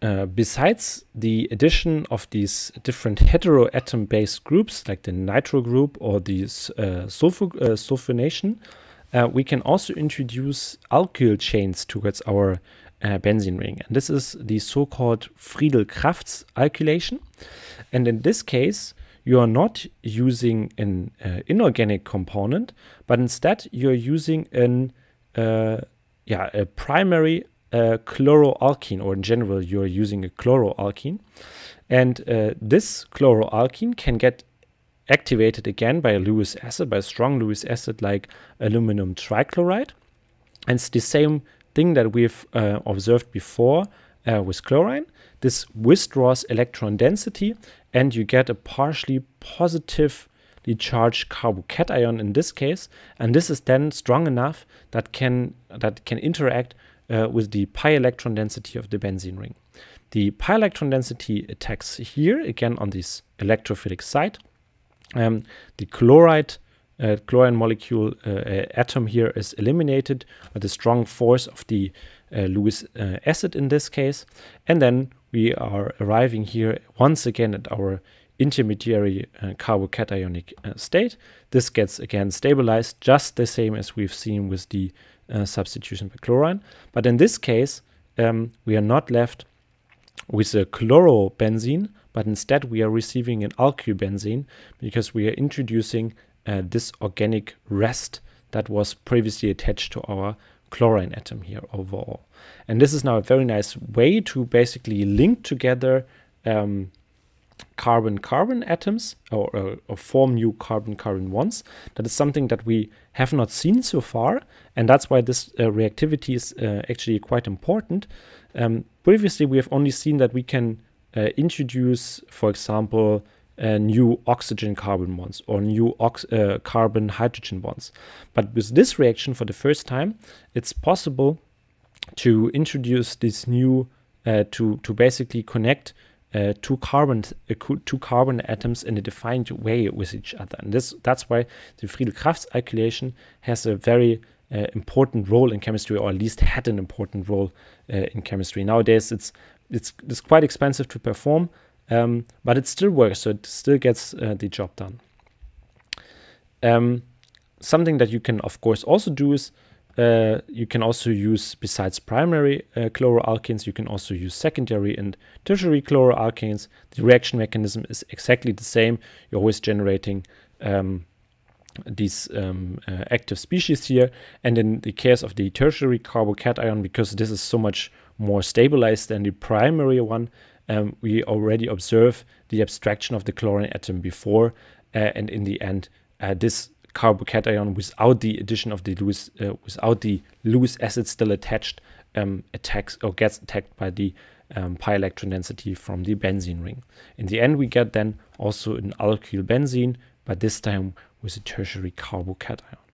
Uh, besides the addition of these different heteroatom based groups like the nitro group or the uh, uh, sulfonation, uh, we can also introduce alkyl chains towards our uh, benzene ring. And this is the so called Friedel Crafts alkylation. And in this case, you are not using an inorganic component, but instead you're using an yeah, a primary a uh, chloroalkene, or in general, you're using a chloroalkene. And uh, this chloroalkene can get activated again by a Lewis acid, by a strong Lewis acid like aluminum trichloride. And it's the same thing that we've uh, observed before uh, with chlorine. This withdraws electron density and you get a partially positive the charge carbocation in this case, and this is then strong enough that can that can interact uh, with the pi electron density of the benzene ring. The pi electron density attacks here again on this electrophilic side. Um, the chloride uh, chlorine molecule uh, uh, atom here is eliminated by the strong force of the uh, Lewis uh, acid in this case, and then we are arriving here once again at our intermediary uh, uh, state. This gets again stabilized just the same as we've seen with the uh, substitution by chlorine. But in this case, um, we are not left with a chlorobenzene, but instead we are receiving an alkylbenzene because we are introducing uh, this organic rest that was previously attached to our chlorine atom here overall. And this is now a very nice way to basically link together um, carbon-carbon atoms or, uh, or form new carbon-carbon ones. That is something that we have not seen so far, and that's why this uh, reactivity is uh, actually quite important. Um, previously, we have only seen that we can uh, introduce, for example, uh, new oxygen-carbon bonds or new uh, carbon-hydrogen bonds. But with this reaction, for the first time, it's possible to introduce this new to to basically connect uh, two carbon uh, two carbon atoms in a defined way with each other. And this that's why the Friedel-Crafts alkylation has a very uh, important role in chemistry, or at least had an important role uh, in chemistry. Nowadays, it's it's it's quite expensive to perform, um, but it still works, so it still gets uh, the job done. Um, something that you can, of course, also do is uh, you can also use, besides primary uh, chloroalkanes, you can also use secondary and tertiary chloroalkanes. The reaction mechanism is exactly the same. You're always generating um, these um, uh, active species here. And in the case of the tertiary carbocation, because this is so much more stabilized than the primary one, um, we already observe the abstraction of the chlorine atom before. Uh, and in the end, uh, this carbocation without the addition of the Lewis, uh, without the Lewis acid still attached um, attacks or gets attacked by the um, pi electron density from the benzene ring. In the end, we get then also an alkyl benzene, but this time with a tertiary carbocation.